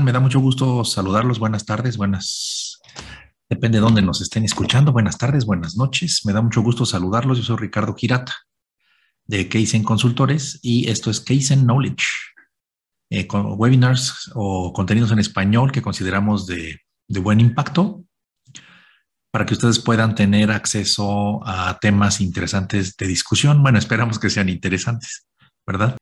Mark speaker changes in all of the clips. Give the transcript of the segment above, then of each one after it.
Speaker 1: Me da mucho gusto saludarlos. Buenas tardes, buenas. Depende de dónde nos estén escuchando. Buenas tardes, buenas noches. Me da mucho gusto saludarlos. Yo soy Ricardo Girata de Keisen Consultores y esto es Keisen Knowledge, eh, con webinars o contenidos en español que consideramos de buen impacto para que ustedes puedan tener acceso a temas interesantes de discusión. Bueno, esperamos que sean interesantes, ¿verdad?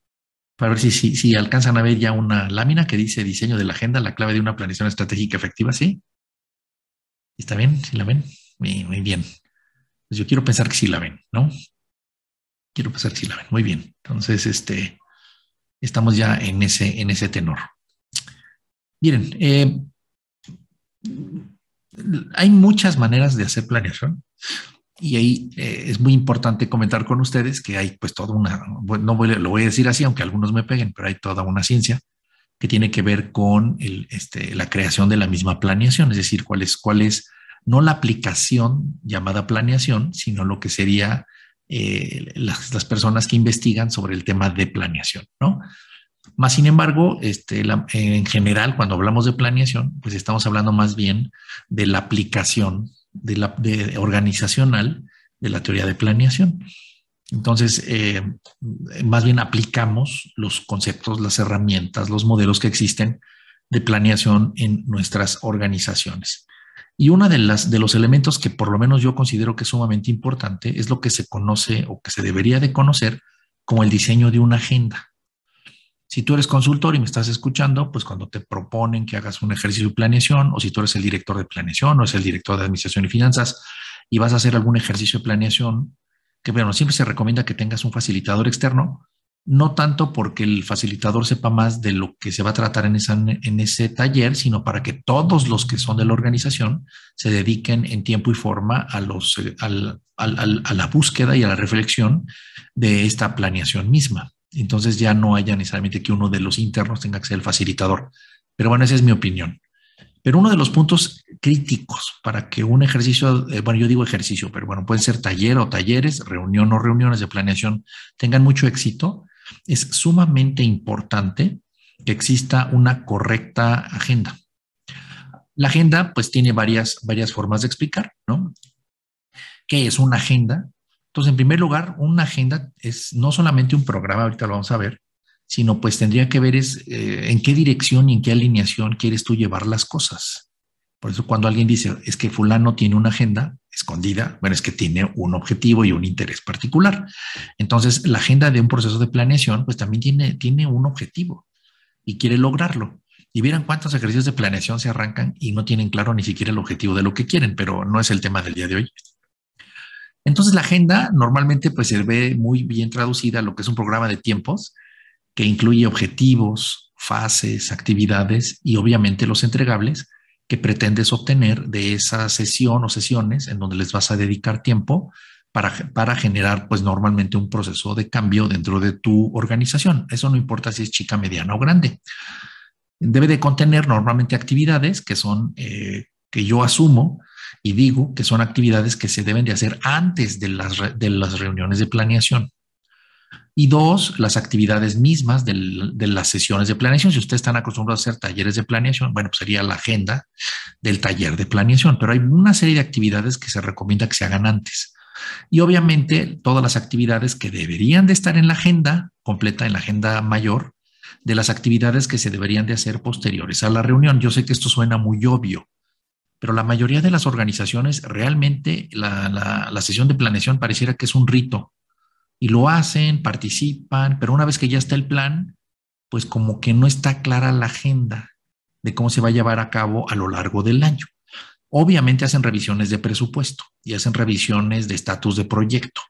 Speaker 1: para ver si, alcanzan a ver ya una lámina que dice diseño de la agenda, la clave de una planeación estratégica efectiva, ¿sí? ¿Está bien? ¿Sí la ven? Muy, bien. Pues yo quiero pensar que sí la ven, ¿no? Quiero pensar que sí la ven. Muy bien. Entonces, este, estamos ya en ese, en ese tenor. Miren, eh, hay muchas maneras de hacer planeación. Y ahí eh, es muy importante comentar con ustedes que hay pues toda una, no lo voy a decir así, aunque algunos me peguen, pero hay toda una ciencia que tiene que ver con este, la creación de la misma planeación, es decir, cuál es, cuál es no la aplicación llamada planeación, sino lo que sería eh, las, las, personas que investigan sobre el tema de planeación, ¿no? Más sin embargo, este, en general, cuando hablamos de planeación, pues estamos hablando más bien de la aplicación de la, organizacional de la teoría de planeación. Entonces, eh, más bien aplicamos los conceptos, las herramientas, los modelos que existen de planeación en nuestras organizaciones. Y uno de, las, de los elementos que por lo menos yo considero que es sumamente importante es lo que se conoce o que se debería de conocer como el diseño de una agenda. Si tú eres consultor y me estás escuchando, pues cuando te proponen que hagas un ejercicio de planeación, o si tú eres el director de planeación o es el director de administración y finanzas y vas a hacer algún ejercicio de planeación, que bueno, siempre se recomienda que tengas un facilitador externo, no tanto porque el facilitador sepa más de lo que se va a tratar en, en ese taller, sino para que todos los que son de la organización se dediquen en tiempo y forma a, los, a la búsqueda y a la reflexión de esta planeación misma entonces ya no haya necesariamente que uno de los internos tenga que ser el facilitador. Pero bueno, esa es mi opinión. Pero uno de los puntos críticos para que un ejercicio, eh, bueno, yo digo ejercicio, pero bueno, pueden ser taller o talleres, reunión o reuniones de planeación, tengan mucho éxito, es sumamente importante que exista una correcta agenda. La agenda, pues, tiene varias, varias formas de explicar, ¿no? ¿Qué es una agenda? Entonces, en primer lugar, una agenda es no solamente un programa, ahorita lo vamos a ver, sino pues tendría que ver es eh, en qué dirección y en qué alineación quieres tú llevar las cosas. Por eso cuando alguien dice, es que fulano tiene una agenda escondida, bueno, es que tiene un objetivo y un interés particular. Entonces, la agenda de un proceso de planeación, pues también tiene, tiene un objetivo y quiere lograrlo. Y vieran cuántos ejercicios de planeación se arrancan y no tienen claro ni siquiera el objetivo de lo que quieren, pero no es el tema del día de hoy. Entonces la agenda normalmente pues se ve muy bien traducida a lo que es un programa de tiempos que incluye objetivos, fases, actividades y obviamente los entregables que pretendes obtener de esa sesión o sesiones en donde les vas a dedicar tiempo para, para, generar pues normalmente un proceso de cambio dentro de tu organización. Eso no importa si es chica, mediana o grande. Debe de contener normalmente actividades que son eh, que yo asumo y digo que son actividades que se deben de hacer antes de las, de las reuniones de planeación. Y dos, las actividades mismas de las sesiones de planeación. Si ustedes están acostumbrados a hacer talleres de planeación, bueno, pues sería la agenda del taller de planeación, pero hay una serie de actividades que se recomienda que se hagan antes. Y obviamente todas las actividades que deberían de estar en la agenda completa, en la agenda mayor, de las actividades que se deberían de hacer posteriores a la reunión. Yo sé que esto suena muy obvio, pero la mayoría de las organizaciones realmente la, sesión de planeación pareciera que es un rito y lo hacen, participan, pero una vez que ya está el plan, pues como que no está clara la agenda de cómo se va a llevar a cabo a lo largo del año. Obviamente hacen revisiones de presupuesto y hacen revisiones de estatus de proyecto,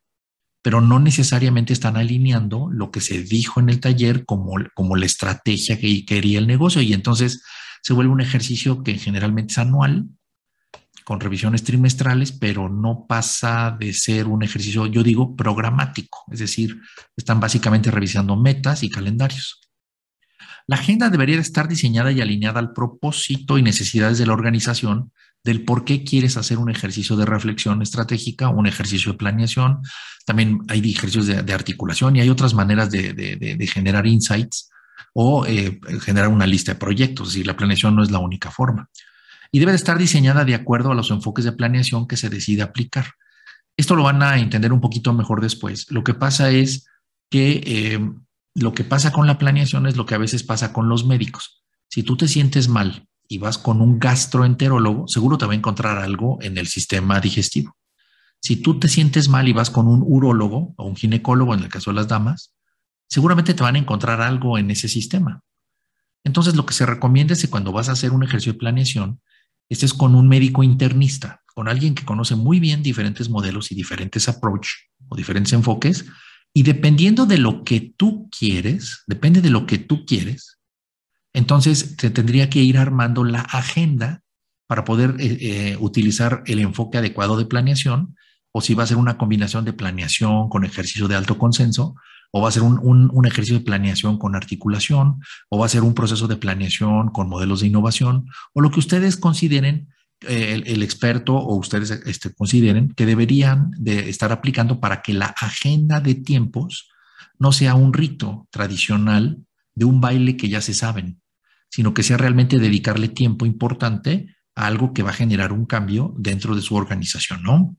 Speaker 1: pero no necesariamente están alineando lo que se dijo en el taller como, como la estrategia que quería el negocio y entonces se vuelve un ejercicio que generalmente es anual, con revisiones trimestrales, pero no pasa de ser un ejercicio, yo digo, programático, es decir, están básicamente revisando metas y calendarios. La agenda debería estar diseñada y alineada al propósito y necesidades de la organización, del por qué quieres hacer un ejercicio de reflexión estratégica, un ejercicio de planeación. También hay ejercicios de, articulación y hay otras maneras de, generar insights o eh, generar una lista de proyectos. Es decir, la planeación no es la única forma y debe estar diseñada de acuerdo a los enfoques de planeación que se decide aplicar. Esto lo van a entender un poquito mejor después. Lo que pasa es que eh, lo que pasa con la planeación es lo que a veces pasa con los médicos. Si tú te sientes mal y vas con un gastroenterólogo, seguro te va a encontrar algo en el sistema digestivo. Si tú te sientes mal y vas con un urólogo o un ginecólogo, en el caso de las damas, seguramente te van a encontrar algo en ese sistema. Entonces, lo que se recomienda es que cuando vas a hacer un ejercicio de planeación, este es con un médico internista, con alguien que conoce muy bien diferentes modelos y diferentes approach o diferentes enfoques. Y dependiendo de lo que tú quieres, depende de lo que tú quieres, entonces se tendría que ir armando la agenda para poder eh, eh, utilizar el enfoque adecuado de planeación o si va a ser una combinación de planeación con ejercicio de alto consenso o va a ser un, ejercicio de planeación con articulación, o va a ser un proceso de planeación con modelos de innovación, o lo que ustedes consideren eh, el, experto o ustedes este, consideren que deberían de estar aplicando para que la agenda de tiempos no sea un rito tradicional de un baile que ya se saben, sino que sea realmente dedicarle tiempo importante algo que va a generar un cambio dentro de su organización, ¿no?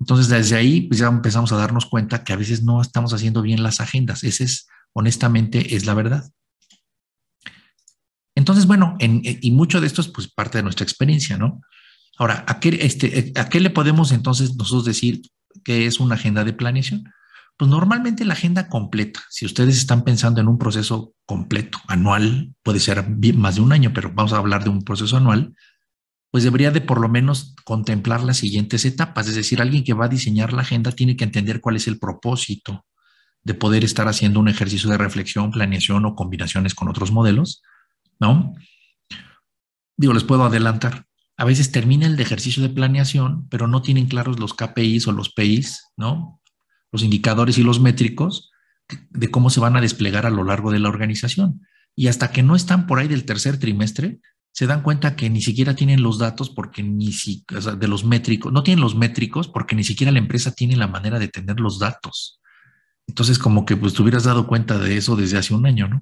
Speaker 1: Entonces, desde ahí pues ya empezamos a darnos cuenta que a veces no estamos haciendo bien las agendas. Ese es, honestamente, es la verdad. Entonces, bueno, eh, y mucho de esto es pues parte de nuestra experiencia, ¿no? Ahora, ¿a qué, este, eh, ¿a qué le podemos entonces nosotros decir que es una agenda de planeación? Pues normalmente la agenda completa, si ustedes están pensando en un proceso completo, anual, puede ser más de un año, pero vamos a hablar de un proceso anual, pues debería de por lo menos contemplar las siguientes etapas. Es decir, alguien que va a diseñar la agenda tiene que entender cuál es el propósito de poder estar haciendo un ejercicio de reflexión, planeación o combinaciones con otros modelos, ¿no? Digo, les puedo adelantar. A veces termina el ejercicio de planeación, pero no tienen claros los KPIs o los PIs, ¿no? Los indicadores y los métricos de cómo se van a desplegar a lo largo de la organización. Y hasta que no están por ahí del tercer trimestre, se dan cuenta que ni siquiera tienen los datos porque ni siquiera, de los métricos, no tienen los métricos porque ni siquiera la empresa tiene la manera de tener los datos. Entonces, como que pues te hubieras dado cuenta de eso desde hace un año, ¿no?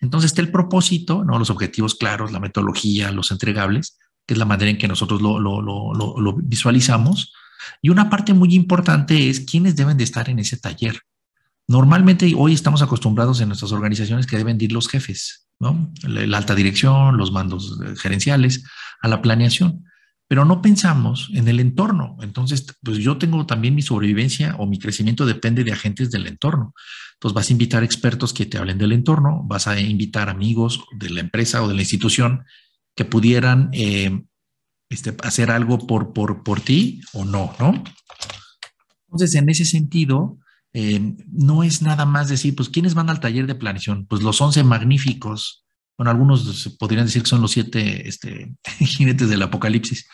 Speaker 1: Entonces está el propósito, ¿no? Los objetivos claros, la metodología, los entregables, que es la manera en que nosotros lo, visualizamos. Y una parte muy importante es quiénes deben de estar en ese taller. Normalmente hoy estamos acostumbrados en nuestras organizaciones que deben ir los jefes, la alta dirección, los mandos eh, gerenciales, a la planeación. Pero no pensamos en el entorno. Entonces, pues yo tengo también mi sobrevivencia o mi crecimiento depende de agentes del entorno. Entonces, vas a invitar expertos que te hablen del entorno, vas a invitar amigos de la empresa o de la institución que pudieran eh, este, hacer algo por, por, por ti o no, ¿no? Entonces, en ese sentido, eh, no es nada más decir, pues, ¿quiénes van al taller de planeación? Pues los 11 magníficos. Bueno, algunos podrían decir que son los siete este, jinetes del apocalipsis,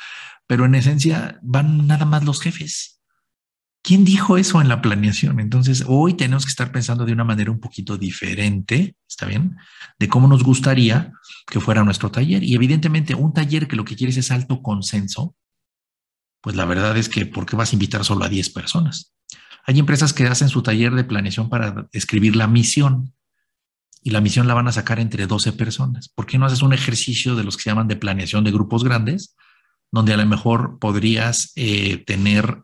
Speaker 1: pero en esencia van nada más los jefes. ¿Quién dijo eso en la planeación? Entonces, hoy tenemos que estar pensando de una manera un poquito diferente, ¿está bien? De cómo nos gustaría que fuera nuestro taller. Y evidentemente, un taller que lo que quieres es alto consenso, pues la verdad es que, ¿por qué vas a invitar solo a 10 personas? Hay empresas que hacen su taller de planeación para escribir la misión y la misión la van a sacar entre 12 personas. ¿Por qué no haces un ejercicio de los que se llaman de planeación de grupos grandes, donde a lo mejor podrías eh, tener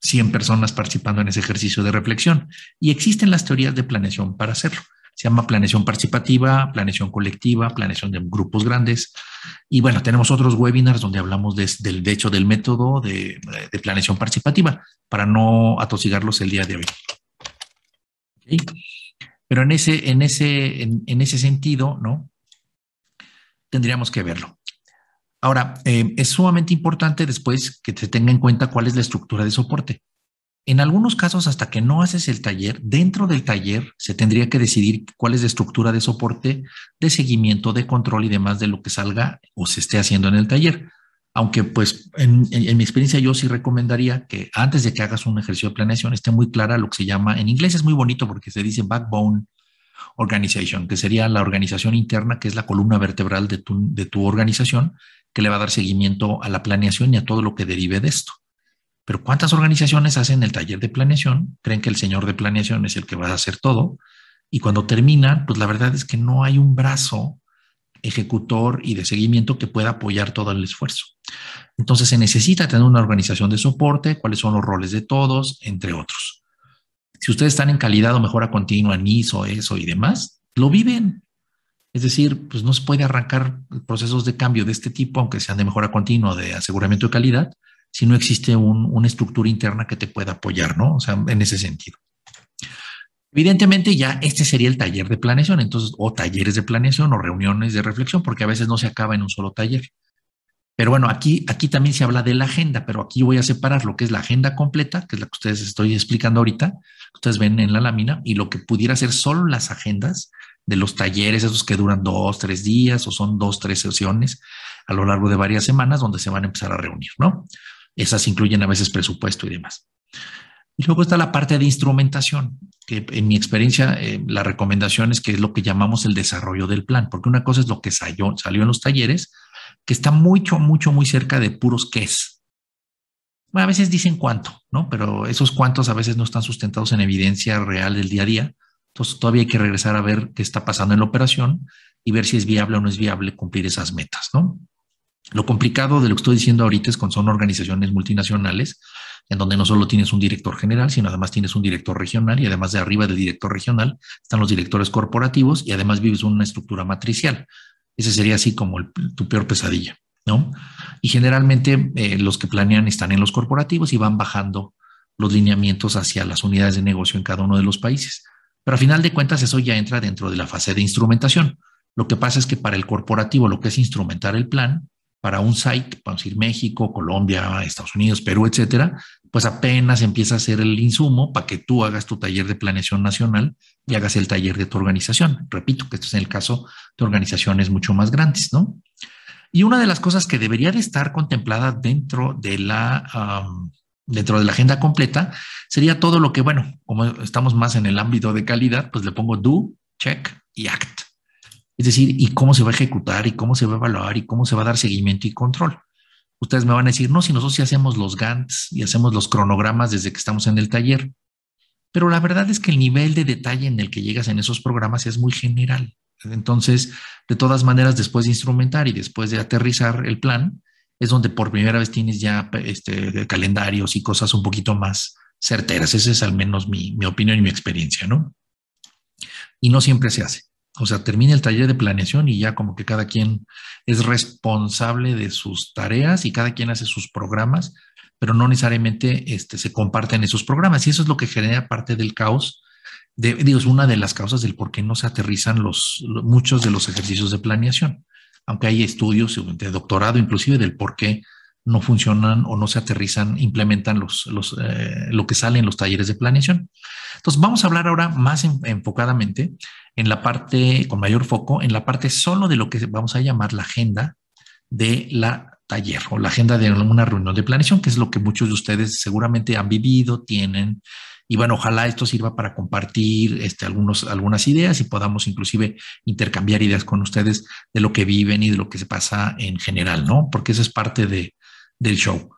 Speaker 1: 100 eh, personas participando en ese ejercicio de reflexión? Y existen las teorías de planeación para hacerlo. Se llama planeación participativa, planeación colectiva, planeación de grupos grandes. Y bueno, tenemos otros webinars donde hablamos del, hecho del método de, planeación participativa para no atosigarlos el día de hoy. Pero en ese, en, ese, en, ese sentido, ¿no? Tendríamos que verlo. Ahora, eh, es sumamente importante después que se tenga en cuenta cuál es la estructura de soporte. En algunos casos, hasta que no haces el taller, dentro del taller se tendría que decidir cuál es la estructura de soporte, de seguimiento, de control y demás de lo que salga o se esté haciendo en el taller. Aunque pues en, mi experiencia yo sí recomendaría que antes de que hagas un ejercicio de planeación esté muy clara lo que se llama, en inglés es muy bonito porque se dice backbone organization, que sería la organización interna, que es la columna vertebral de tu, de tu organización, que le va a dar seguimiento a la planeación y a todo lo que derive de esto. Pero ¿cuántas organizaciones hacen el taller de planeación? Creen que el señor de planeación es el que va a hacer todo. Y cuando terminan, pues la verdad es que no hay un brazo ejecutor y de seguimiento que pueda apoyar todo el esfuerzo. Entonces se necesita tener una organización de soporte, cuáles son los roles de todos, entre otros. Si ustedes están en calidad o mejora continua, en eso y demás, lo viven. Es decir, pues no se puede arrancar procesos de cambio de este tipo, aunque sean de mejora continua, de aseguramiento de calidad, si no existe una estructura interna que te pueda apoyar, ¿no? O sea, en ese sentido. Evidentemente ya este sería el taller de planeación, entonces, o talleres de planeación o reuniones de reflexión, porque a veces no se acaba en un solo taller. Pero bueno, aquí, aquí también se habla de la agenda, pero aquí voy a separar lo que es la agenda completa, que es la que ustedes estoy explicando ahorita, que ustedes ven en la lámina, y lo que pudiera ser solo las agendas de los talleres, esos que duran dos, tres días, o son dos, tres sesiones a lo largo de varias semanas, donde se van a empezar a reunir, ¿no? Esas incluyen a veces presupuesto y demás. Y luego está la parte de instrumentación, que en mi experiencia eh, la recomendación es que es lo que llamamos el desarrollo del plan, porque una cosa es lo que salió, salió en los talleres, que está mucho, mucho, muy cerca de puros es. Bueno, a veces dicen cuánto, ¿no? Pero esos cuantos a veces no están sustentados en evidencia real del día a día. Entonces todavía hay que regresar a ver qué está pasando en la operación y ver si es viable o no es viable cumplir esas metas, ¿no? Lo complicado de lo que estoy diciendo ahorita es cuando son organizaciones multinacionales, en donde no solo tienes un director general, sino además tienes un director regional y además de arriba del director regional están los directores corporativos y además vives una estructura matricial. Ese sería así como tu peor pesadilla, ¿no? Y generalmente eh, los que planean están en los corporativos y van bajando los lineamientos hacia las unidades de negocio en cada uno de los países. Pero a final de cuentas eso ya entra dentro de la fase de instrumentación. Lo que pasa es que para el corporativo lo que es instrumentar el plan para un site, a decir México, Colombia, Estados Unidos, Perú, etcétera, pues apenas empieza a hacer el insumo para que tú hagas tu taller de planeación nacional y hagas el taller de tu organización. Repito que esto es en el caso de organizaciones mucho más grandes, ¿no? Y una de las cosas que debería de estar contemplada dentro de la dentro de la agenda completa sería todo lo que, bueno, como estamos más en el ámbito de calidad, pues le pongo do, check y act. Es decir, y cómo se va a ejecutar, y cómo se va a evaluar, y cómo se va a dar seguimiento y control. Ustedes me van a decir, no, si nosotros sí hacemos los GANTs y hacemos los cronogramas desde que estamos en el taller. Pero la verdad es que el nivel de detalle en el que llegas en esos programas es muy general. Entonces, de todas maneras, después de instrumentar y después de aterrizar el plan, es donde por primera vez tienes ya este, calendarios y cosas un poquito más certeras. Esa es al menos mi opinión y mi experiencia, ¿no? Y no siempre se hace. O sea, termina el taller de planeación y ya como que cada quien es responsable de sus tareas y cada quien hace sus programas, pero no necesariamente este, se comparten esos programas. Y eso es lo que genera parte del caos. De, digo, es una de las causas del por qué no se aterrizan los, muchos de los ejercicios de planeación, aunque hay estudios de doctorado inclusive del por qué no funcionan o no se aterrizan, implementan los, eh, lo que sale en los talleres de planeación. Entonces, vamos a hablar ahora más enfocadamente en la parte, con mayor foco, en la parte solo de lo que vamos a llamar la agenda de la taller o la agenda de una reunión de planeación, que es lo que muchos de ustedes seguramente han vivido, tienen. Y bueno, ojalá esto sirva para compartir este, algunos, algunas ideas y podamos inclusive intercambiar ideas con ustedes de lo que viven y de lo que se pasa en general, ¿no? Porque eso es parte de, del show.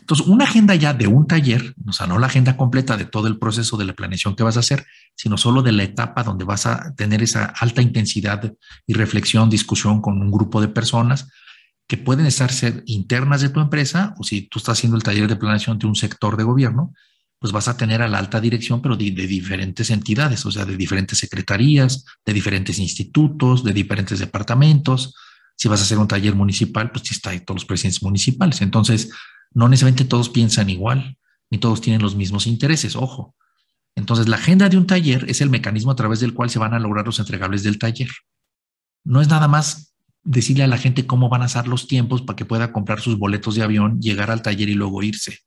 Speaker 1: Entonces, una agenda ya de un taller, o sea, no la agenda completa de todo el proceso de la planeación que vas a hacer, sino solo de la etapa donde vas a tener esa alta intensidad y reflexión, discusión con un grupo de personas que pueden estar ser internas de tu empresa o si tú estás haciendo el taller de planeación de un sector de gobierno, pues vas a tener a la alta dirección, pero de, de diferentes entidades, o sea, de diferentes secretarías, de diferentes institutos, de diferentes departamentos, si vas a hacer un taller municipal, pues sí está ahí todos los presidentes municipales. Entonces, no necesariamente todos piensan igual, ni todos tienen los mismos intereses, ojo. Entonces, la agenda de un taller es el mecanismo a través del cual se van a lograr los entregables del taller. No es nada más decirle a la gente cómo van a ser los tiempos para que pueda comprar sus boletos de avión, llegar al taller y luego irse.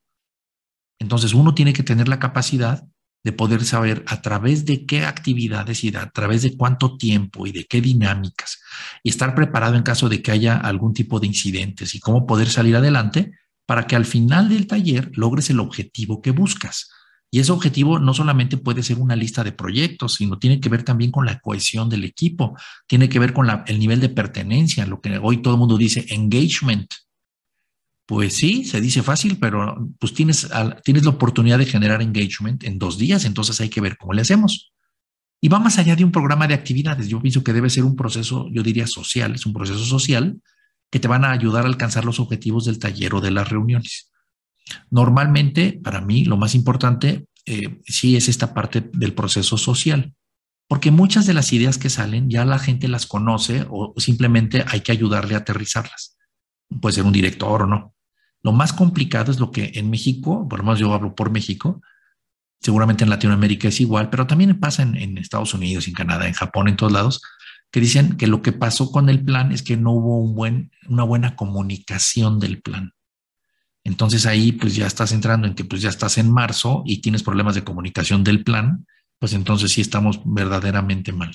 Speaker 1: Entonces, uno tiene que tener la capacidad de poder saber a través de qué actividades y a través de cuánto tiempo y de qué dinámicas, y estar preparado en caso de que haya algún tipo de incidentes y cómo poder salir adelante para que al final del taller logres el objetivo que buscas. Y ese objetivo no solamente puede ser una lista de proyectos, sino tiene que ver también con la cohesión del equipo, tiene que ver con el nivel de pertenencia, lo que hoy todo el mundo dice engagement, pues sí, se dice fácil, pero pues tienes, tienes la oportunidad de generar engagement en dos días, entonces hay que ver cómo le hacemos. Y va más allá de un programa de actividades. Yo pienso que debe ser un proceso, yo diría social, es un proceso social que te van a ayudar a alcanzar los objetivos del taller o de las reuniones. Normalmente, para mí, lo más importante eh, sí es esta parte del proceso social, porque muchas de las ideas que salen ya la gente las conoce o simplemente hay que ayudarle a aterrizarlas. Puede ser un director o no. Lo más complicado es lo que en México, por lo menos yo hablo por México, seguramente en Latinoamérica es igual, pero también pasa en, Estados Unidos, en Canadá, en Japón, en todos lados, que dicen que lo que pasó con el plan es que no hubo un buen, una buena comunicación del plan. Entonces ahí pues ya estás entrando en que pues ya estás en marzo y tienes problemas de comunicación del plan, pues entonces sí estamos verdaderamente mal.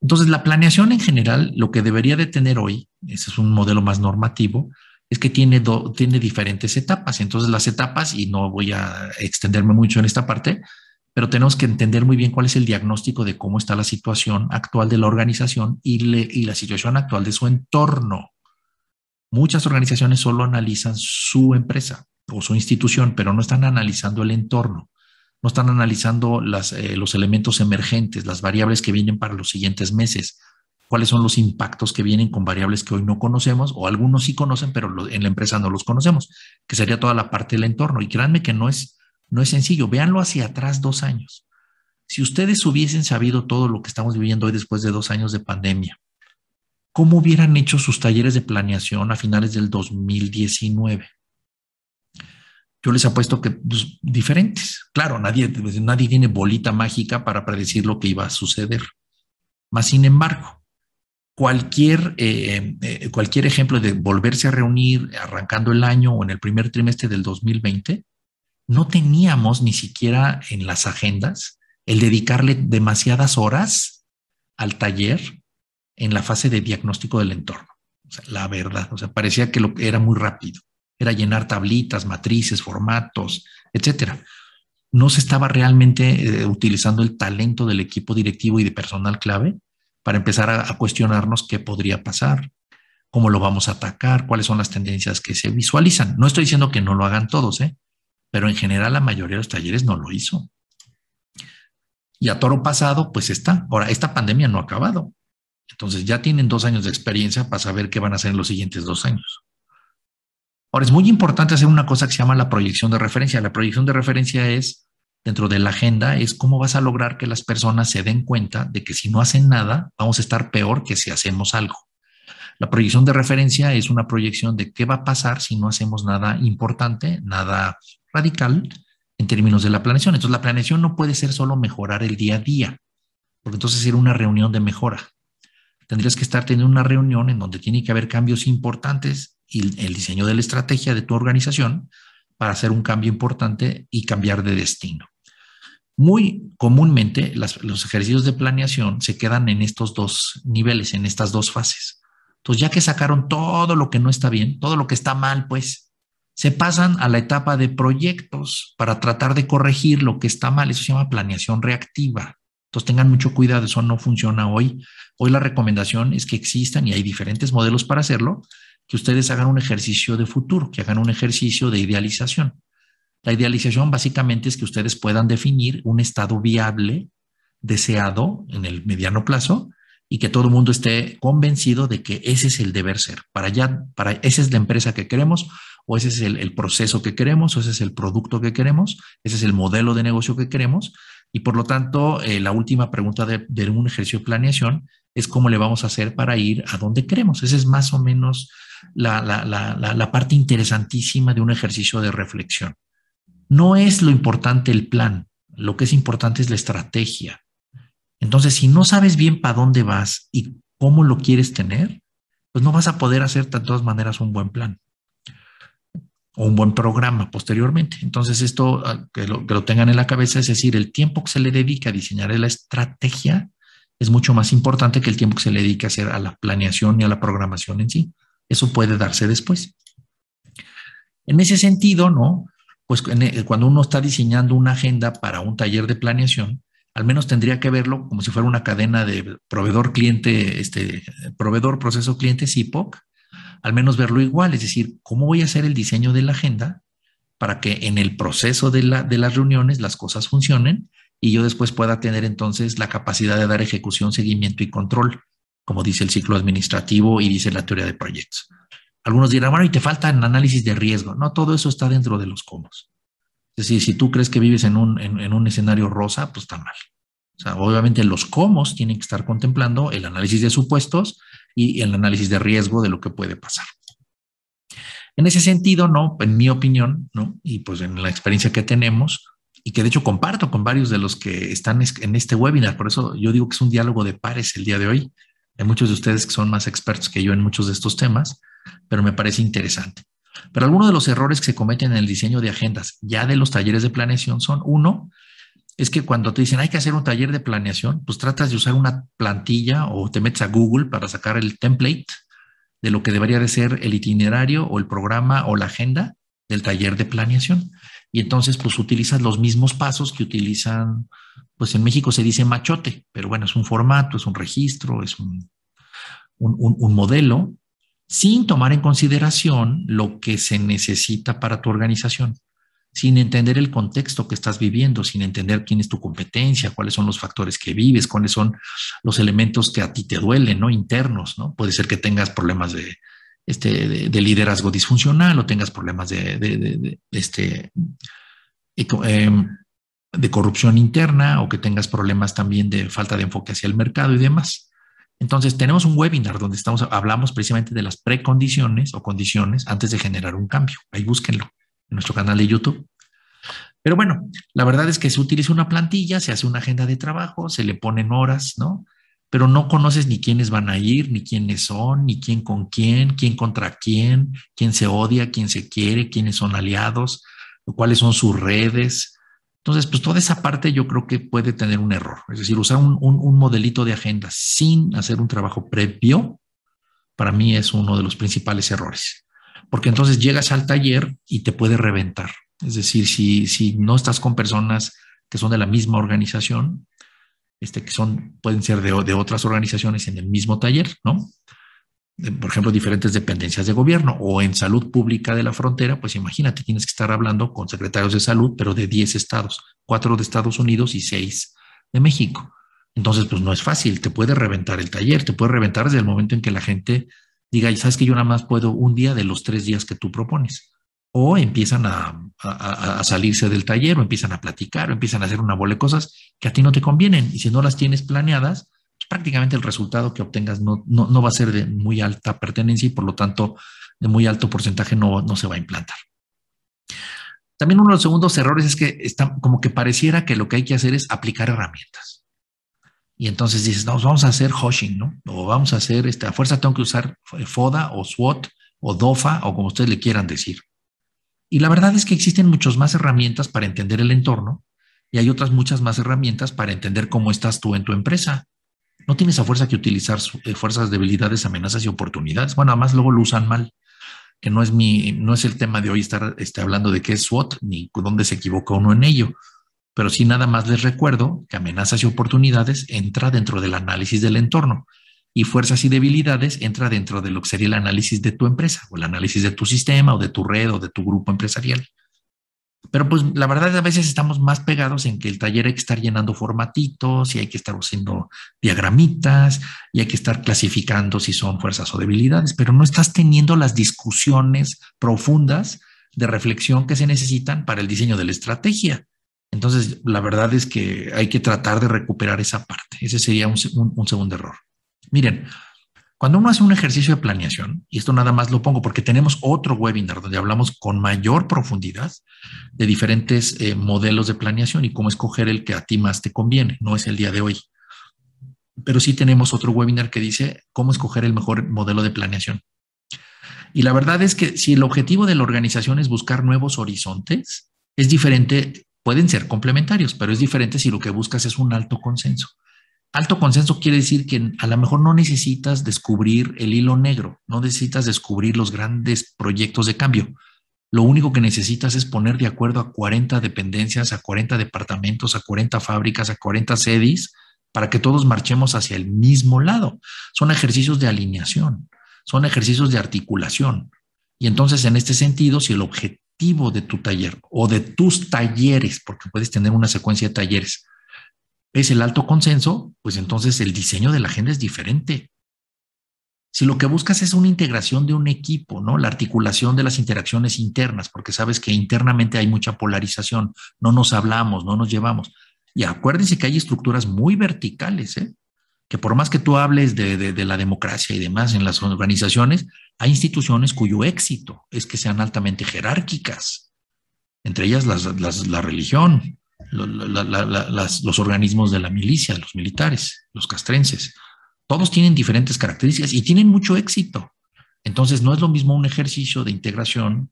Speaker 1: Entonces la planeación en general, lo que debería de tener hoy, ese es un modelo más normativo, es que tiene, tiene diferentes etapas. Entonces las etapas, y no voy a extenderme mucho en esta parte, pero tenemos que entender muy bien cuál es el diagnóstico de cómo está la situación actual de la organización y, la situación actual de su entorno. Muchas organizaciones solo analizan su empresa o su institución, pero no están analizando el entorno, no están analizando eh, los elementos emergentes, las variables que vienen para los siguientes meses, cuáles son los impactos que vienen con variables que hoy no conocemos o algunos sí conocen, pero en la empresa no los conocemos, que sería toda la parte del entorno. Y créanme que no es, no es sencillo. Véanlo hacia atrás dos años. Si ustedes hubiesen sabido todo lo que estamos viviendo hoy después de dos años de pandemia, ¿cómo hubieran hecho sus talleres de planeación a finales del 2019? Yo les apuesto que pues, diferentes. Claro, nadie, nadie tiene bolita mágica para predecir lo que iba a suceder. Más sin embargo, eh, eh, cualquier, ejemplo de volverse a reunir arrancando el año o en el primer trimestre del 2020, no teníamos ni siquiera en las agendas el dedicarle demasiadas horas al taller en la fase de diagnóstico del entorno. la verdad, o sea, parecía que lo, era muy rápido. Era llenar tablitas, matrices, formatos, etcétera no se estaba realmente eh, utilizando el talento del equipo directivo y de personal clave para empezar a, cuestionarnos qué podría pasar, cómo lo vamos a atacar, cuáles son las tendencias que se visualizan. No estoy diciendo que no lo hagan todos, ¿eh? pero en general la mayoría de los talleres no lo hizo. Y a toro pasado, pues está. Ahora, esta pandemia no ha acabado. Entonces ya tienen dos años de experiencia para saber qué van a hacer en los siguientes dos años. Ahora, es muy importante hacer una cosa que se llama la proyección de referencia. La proyección de referencia es dentro de la agenda es cómo vas a lograr que las personas se den cuenta de que si no hacen nada, vamos a estar peor que si hacemos algo. La proyección de referencia es una proyección de qué va a pasar si no hacemos nada importante, nada radical en términos de la planeación. Entonces, la planeación no puede ser solo mejorar el día a día, porque entonces sería una reunión de mejora. Tendrías que estar teniendo una reunión en donde tiene que haber cambios importantes y el diseño de la estrategia de tu organización para hacer un cambio importante y cambiar de destino. Muy comúnmente los ejercicios de planeación se quedan en estos dos niveles, en estas dos fases. Entonces, ya que sacaron todo lo que no está bien, todo lo que está mal, pues se pasan a la etapa de proyectos para tratar de corregir lo que está mal. Eso se llama planeación reactiva. Entonces tengan mucho cuidado, eso no funciona hoy. Hoy la recomendación es que existan y hay diferentes modelos para hacerlo, que ustedes hagan un ejercicio de futuro, que hagan un ejercicio de idealización. La idealización básicamente es que ustedes puedan definir un estado viable, deseado en el mediano plazo y que todo el mundo esté convencido de que ese es el deber ser. Para allá, para esa es la empresa que queremos o ese es el, proceso que queremos o ese es el producto que queremos, ese es el modelo de negocio que queremos y por lo tanto eh, la última pregunta de, de un ejercicio de planeación es cómo le vamos a hacer para ir a donde queremos. Esa es más o menos la, parte interesantísima de un ejercicio de reflexión. No es lo importante el plan, lo que es importante es la estrategia. Entonces, si no sabes bien para dónde vas y cómo lo quieres tener, pues no vas a poder hacer de todas maneras un buen plan o un buen programa posteriormente. Entonces, esto ah, que lo, que lo tengan en la cabeza, es decir, el tiempo que se le dedica a diseñar la estrategia es mucho más importante que el tiempo que se le dedique a hacer a la planeación y a la programación en sí. Eso puede darse después. En ese sentido, ¿no? Pues eh, cuando uno está diseñando una agenda para un taller de planeación, al menos tendría que verlo como si fuera una cadena de proveedor cliente, este proveedor proceso cliente CIPOC, al menos verlo igual, es decir, cómo voy a hacer el diseño de la agenda para que en el proceso de, de las reuniones las cosas funcionen y yo después pueda tener entonces la capacidad de dar ejecución, seguimiento y control, como dice el ciclo administrativo y dice la teoría de proyectos. Algunos dirán, bueno, y te faltan análisis de riesgo. No, todo eso está dentro de los comos. Es decir, si tú crees que vives en un, en, un escenario rosa, pues está mal. O sea, obviamente los comos tienen que estar contemplando el análisis de supuestos y el análisis de riesgo de lo que puede pasar. En ese sentido, no, en mi opinión, no, y pues en la experiencia que tenemos, y que de hecho comparto con varios de los que están en este webinar. Por eso yo digo que es un diálogo de pares el día de hoy. Hay muchos de ustedes que son más expertos que yo en muchos de estos temas, pero me parece interesante. Pero algunos de los errores que se cometen en el diseño de agendas ya de los talleres de planeación son, uno, es que cuando te dicen hay que hacer un taller de planeación, pues tratas de usar una plantilla o te metes a Google para sacar el template de lo que debería de ser el itinerario o el programa o la agenda del taller de planeación y entonces pues utilizas los mismos pasos que utilizan, pues en México se dice machote, pero bueno, es un formato, es un registro, es un, un modelo, sin tomar en consideración lo que se necesita para tu organización sin entender el contexto que estás viviendo, sin entender quién es tu competencia, cuáles son los factores que vives, cuáles son los elementos que a ti te duelen, ¿no? Internos, ¿no? Puede ser que tengas problemas de este, de, liderazgo disfuncional o tengas problemas de, este, em, de corrupción interna o que tengas problemas también de falta de enfoque hacia el mercado y demás. Entonces, tenemos un webinar donde estamos, hablamos precisamente de las precondiciones o condiciones antes de generar un cambio. Ahí búsquenlo en nuestro canal de YouTube. Pero bueno, la verdad es que se utiliza una plantilla, se hace una agenda de trabajo, se le ponen horas, ¿no? pero no conoces ni quiénes van a ir, ni quiénes son, ni quién con quién, quién contra quién, quién se odia, quién se quiere, quiénes son aliados, cuáles son sus redes. Entonces, pues toda esa parte yo creo que puede tener un error. Es decir, usar un, modelito de agenda sin hacer un trabajo previo, para mí es uno de los principales errores. Porque entonces llegas al taller y te puede reventar. Es decir, si, si no estás con personas que son de la misma organización, este, que son, pueden ser de, de otras organizaciones en el mismo taller, ¿no? por ejemplo, diferentes dependencias de gobierno o en salud pública de la frontera, pues imagínate, tienes que estar hablando con secretarios de salud, pero de 10 estados, 4 de Estados Unidos y 6 de México. Entonces, pues no es fácil, te puede reventar el taller, te puede reventar desde el momento en que la gente diga, y sabes que yo nada más puedo un día de los tres días que tú propones o empiezan a, salirse del taller, o empiezan a platicar, o empiezan a hacer una bola de cosas que a ti no te convienen. Y si no las tienes planeadas, pues, prácticamente el resultado que obtengas no, va a ser de muy alta pertenencia y por lo tanto de muy alto porcentaje no, se va a implantar. También uno de los segundos errores es que está como que pareciera que lo que hay que hacer es aplicar herramientas. Y entonces dices, no, pues vamos a hacer hoshing, ¿no? O vamos a hacer, esta a fuerza tengo que usar eh, FODA o SWOT o DOFA o como ustedes le quieran decir. Y la verdad es que existen muchas más herramientas para entender el entorno y hay otras muchas más herramientas para entender cómo estás tú en tu empresa. No tienes a fuerza que utilizar eh, fuerzas, debilidades, amenazas y oportunidades. Bueno, además luego lo usan mal, que no es mi, no es el tema de hoy estar este, hablando de qué es SWOT ni dónde se equivoca uno en ello. Pero sí nada más les recuerdo que amenazas y oportunidades entra dentro del análisis del entorno y fuerzas y debilidades entra dentro de lo que sería el análisis de tu empresa o el análisis de tu sistema o de tu red o de tu grupo empresarial. Pero pues la verdad es que a veces estamos más pegados en que el taller hay que estar llenando formatitos y hay que estar haciendo diagramitas y hay que estar clasificando si son fuerzas o debilidades, pero no estás teniendo las discusiones profundas de reflexión que se necesitan para el diseño de la estrategia. Entonces, la verdad es que hay que tratar de recuperar esa parte. Ese sería un segundo error. Miren, cuando uno hace un ejercicio de planeación, y esto nada más lo pongo porque tenemos otro webinar donde hablamos con mayor profundidad de diferentes eh, modelos de planeación y cómo escoger el que a ti más te conviene, no es el día de hoy. Pero sí tenemos otro webinar que dice cómo escoger el mejor modelo de planeación. Y la verdad es que si el objetivo de la organización es buscar nuevos horizontes, es diferente, pueden ser complementarios, pero es diferente si lo que buscas es un alto consenso. Alto consenso quiere decir que a lo mejor no necesitas descubrir el hilo negro, no necesitas descubrir los grandes proyectos de cambio. Lo único que necesitas es poner de acuerdo a 40 dependencias, a 40 departamentos, a 40 fábricas, a 40 sedis, para que todos marchemos hacia el mismo lado. Son ejercicios de alineación, son ejercicios de articulación. Y entonces, en este sentido, si el objetivo de tu taller o de tus talleres, porque puedes tener una secuencia de talleres, es el alto consenso, pues entonces el diseño de la agenda es diferente. Si lo que buscas es una integración de un equipo, ¿no? La articulación de las interacciones internas, porque sabes que internamente hay mucha polarización, no nos hablamos, no nos llevamos. Y acuérdense que hay estructuras muy verticales, ¿eh? que por más que tú hables de, la democracia y demás en las organizaciones, hay instituciones cuyo éxito es que sean altamente jerárquicas, entre ellas las, la religión, los organismos de la milicia, los militares, los castrenses. Todos tienen diferentes características y tienen mucho éxito. Entonces, no es lo mismo un ejercicio de integración,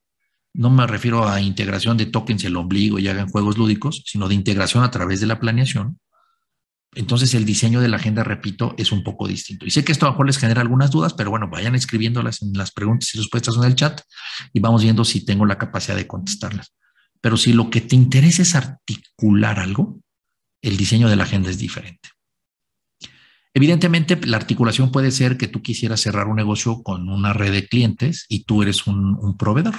Speaker 1: no me refiero a integración de tokens el ombligo y hagan juegos lúdicos, sino de integración a través de la planeación. Entonces, el diseño de la agenda, repito, es un poco distinto. Y sé que esto a lo mejor les genera algunas dudas, pero bueno, vayan escribiéndolas en las preguntas y respuestas en el chat y vamos viendo si tengo la capacidad de contestarlas. Pero si lo que te interesa es articular algo, el diseño de la agenda es diferente. Evidentemente, la articulación puede ser que tú quisieras cerrar un negocio con una red de clientes y tú eres un, proveedor.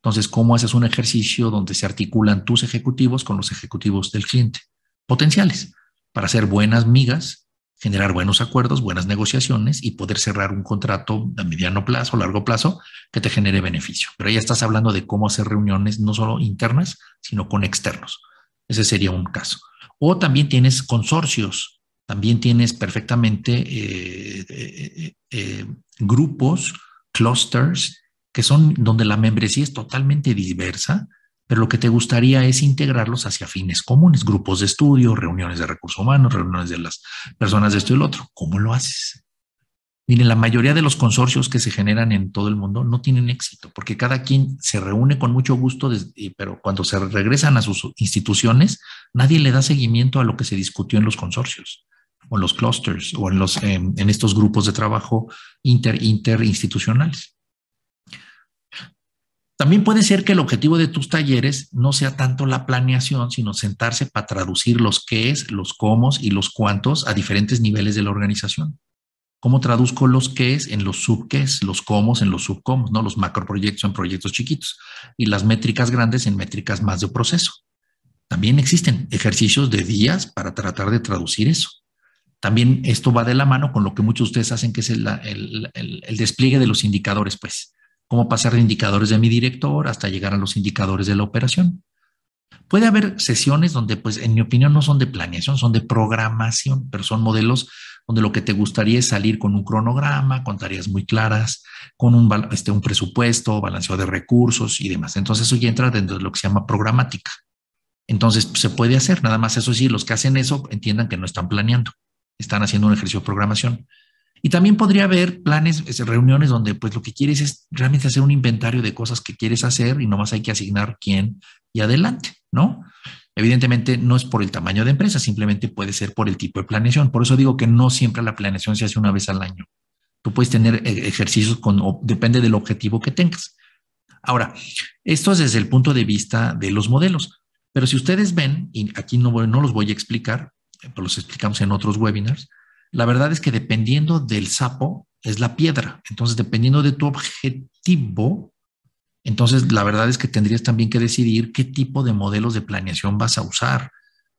Speaker 1: Entonces, ¿cómo haces un ejercicio donde se articulan tus ejecutivos con los ejecutivos del cliente? Potenciales, para hacer buenas migas generar buenos acuerdos, buenas negociaciones y poder cerrar un contrato a mediano plazo, largo plazo, que te genere beneficio. Pero ya estás hablando de cómo hacer reuniones no solo internas, sino con externos. Ese sería un caso. O también tienes consorcios, también tienes perfectamente eh, eh, eh, grupos, clusters, que son donde la membresía es totalmente diversa pero lo que te gustaría es integrarlos hacia fines comunes, grupos de estudio, reuniones de recursos humanos, reuniones de las personas de esto y el otro. ¿Cómo lo haces? Miren, la mayoría de los consorcios que se generan en todo el mundo no tienen éxito, porque cada quien se reúne con mucho gusto, pero cuando se regresan a sus instituciones, nadie le da seguimiento a lo que se discutió en los consorcios o en los clusters o en, los, em, estos grupos de trabajo interinstitucionales. También puede ser que el objetivo de tus talleres no sea tanto la planeación, sino sentarse para traducir los es, los cómo y los cuántos a diferentes niveles de la organización. ¿Cómo traduzco los es en los es los cómo en los subcomos, ¿no? los proyectos en proyectos chiquitos y las métricas grandes en métricas más de proceso? También existen ejercicios de días para tratar de traducir eso. También esto va de la mano con lo que muchos de ustedes hacen, que es el despliegue de los indicadores, pues cómo pasar de indicadores de mi director hasta llegar a los indicadores de la operación. Puede haber sesiones donde, pues, en mi opinión, no son de planeación, son de programación, pero son modelos donde lo que te gustaría es salir con un cronograma, con tareas muy claras, con un, este, un presupuesto, balanceo de recursos y demás. Entonces, eso ya entra dentro de lo que se llama programática. Entonces, se puede hacer, nada más eso sí, los que hacen eso entiendan que no están planeando, están haciendo un ejercicio de programación. Y también podría haber planes, reuniones donde pues lo que quieres es realmente hacer un inventario de cosas que quieres hacer y nomás hay que asignar quién y adelante, ¿no? Evidentemente no es por el tamaño de empresa, simplemente puede ser por el tipo de planeación. Por eso digo que no siempre la planeación se hace una vez al año. Tú puedes tener eh, ejercicios con, depende del objetivo que tengas. Ahora, esto es desde el punto de vista de los modelos. Pero si ustedes ven, y aquí no, no los voy a explicar, eh, pero pues los explicamos en otros webinars, la verdad es que dependiendo del sapo es la piedra. Entonces, dependiendo de tu objetivo, entonces la verdad es que tendrías también que decidir qué tipo de modelos de planeación vas a usar.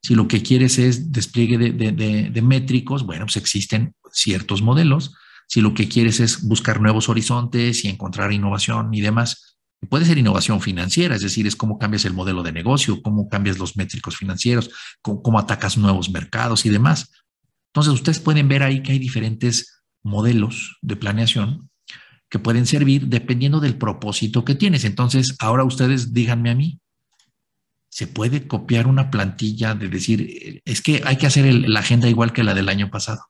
Speaker 1: Si lo que quieres es despliegue de, métricos, bueno, pues existen ciertos modelos. Si lo que quieres es buscar nuevos horizontes y encontrar innovación y demás, Puede ser innovación financiera, es decir, es cómo cambias el modelo de negocio, cómo cambias los métricos financieros, cómo, atacas nuevos mercados y demás. Entonces, ustedes pueden ver ahí que hay diferentes modelos de planeación que pueden servir dependiendo del propósito que tienes. Entonces, ahora ustedes díganme a mí, ¿se puede copiar una plantilla de decir, es que hay que hacer la agenda igual que la del año pasado?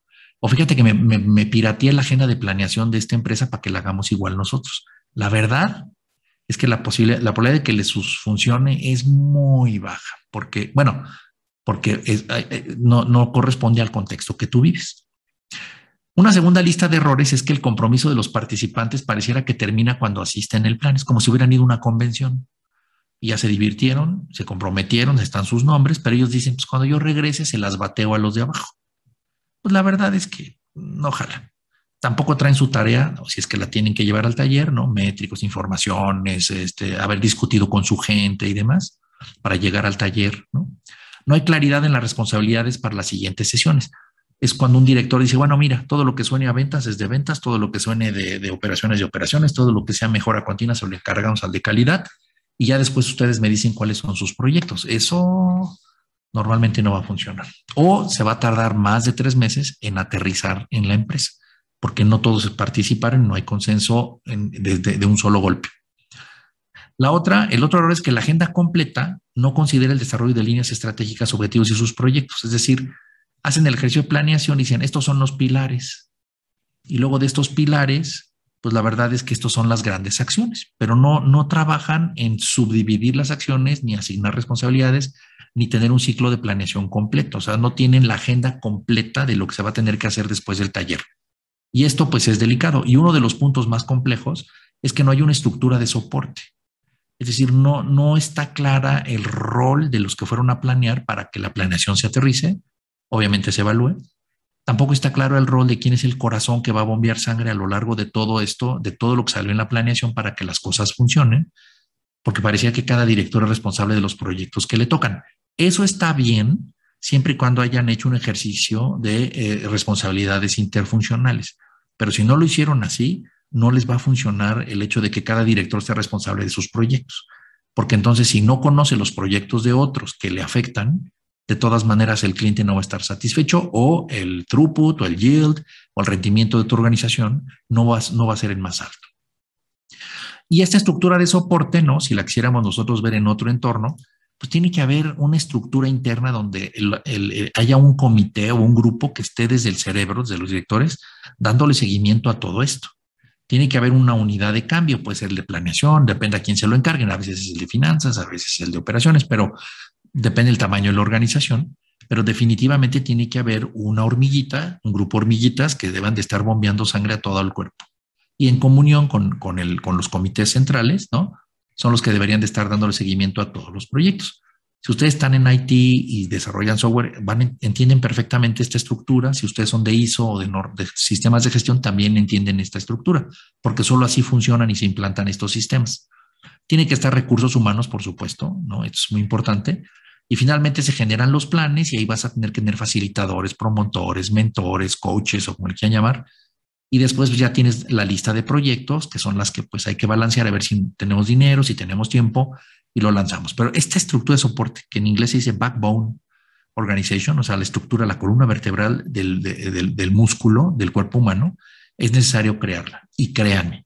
Speaker 1: O fíjate que me, me, pirateé la agenda de planeación de esta empresa para que la hagamos igual nosotros. La verdad es que la, posibilidad, la probabilidad de que les funcione es muy baja, porque, bueno, porque eh, no, corresponde al contexto que tú vives. Una segunda lista de errores es que el compromiso de los participantes pareciera que termina cuando asisten el plan. Es como si hubieran ido a una convención y ya se divirtieron, se comprometieron, están sus nombres, pero ellos dicen, pues cuando yo regrese se las bateo a los de abajo. Pues la verdad es que no ojalá. Tampoco traen su tarea, o si es que la tienen que llevar al taller, ¿no? Métricos, informaciones, este, haber discutido con su gente y demás para llegar al taller, ¿no? No hay claridad en las responsabilidades para las siguientes sesiones. Es cuando un director dice, bueno, mira, todo lo que suene a ventas es de ventas, todo lo que suene de, operaciones y operaciones, todo lo que sea mejora continua se lo encargamos al de calidad y ya después ustedes me dicen cuáles son sus proyectos. Eso normalmente no va a funcionar o se va a tardar más de tres meses en aterrizar en la empresa porque no todos participaron, no hay consenso de un solo golpe. La otra, el otro error es que la agenda completa no considera el desarrollo de líneas estratégicas, objetivos y sus proyectos. Es decir, hacen el ejercicio de planeación y dicen, estos son los pilares. Y luego de estos pilares, pues la verdad es que estos son las grandes acciones, pero no, no trabajan en subdividir las acciones, ni asignar responsabilidades, ni tener un ciclo de planeación completo. O sea, no tienen la agenda completa de lo que se va a tener que hacer después del taller. Y esto pues es delicado. Y uno de los puntos más complejos es que no hay una estructura de soporte. Es decir, no, no está clara el rol de los que fueron a planear para que la planeación se aterrice, obviamente se evalúe. Tampoco está claro el rol de quién es el corazón que va a bombear sangre a lo largo de todo esto, de todo lo que salió en la planeación para que las cosas funcionen, porque parecía que cada director es responsable de los proyectos que le tocan. Eso está bien siempre y cuando hayan hecho un ejercicio de eh, responsabilidades interfuncionales, pero si no lo hicieron así, no les va a funcionar el hecho de que cada director sea responsable de sus proyectos, porque entonces si no conoce los proyectos de otros que le afectan, de todas maneras el cliente no va a estar satisfecho o el throughput o el yield o el rendimiento de tu organización no va, no va a ser el más alto. Y esta estructura de soporte, ¿no? Si la quisiéramos nosotros ver en otro entorno, pues tiene que haber una estructura interna donde haya un comité o un grupo que esté desde el cerebro, desde los directores, dándole seguimiento a todo esto tiene que haber una unidad de cambio, puede ser el de planeación, depende a quién se lo encarguen, a veces es el de finanzas, a veces es el de operaciones, pero depende del tamaño de la organización, pero definitivamente tiene que haber una hormiguita, un grupo de hormiguitas que deban de estar bombeando sangre a todo el cuerpo. Y en comunión con, con, el, con los comités centrales, ¿no? Son los que deberían de estar dándole seguimiento a todos los proyectos. Si ustedes están en IT y desarrollan software, van, entienden perfectamente esta estructura. Si ustedes son de ISO o de, sistemas de gestión, también entienden esta estructura, porque solo así funcionan y se implantan estos sistemas. Tiene que estar recursos humanos, por supuesto, ¿no? Esto es muy importante. Y finalmente se generan los planes y ahí vas a tener que tener facilitadores, promotores, mentores, coaches o como le quieran llamar. Y después pues, ya tienes la lista de proyectos, que son las que pues hay que balancear a ver si tenemos dinero, si tenemos tiempo y lo lanzamos. Pero esta estructura de soporte, que en inglés se dice backbone organization, o sea, la estructura, la columna vertebral del, músculo, del cuerpo humano, es necesario crearla. Y créanme,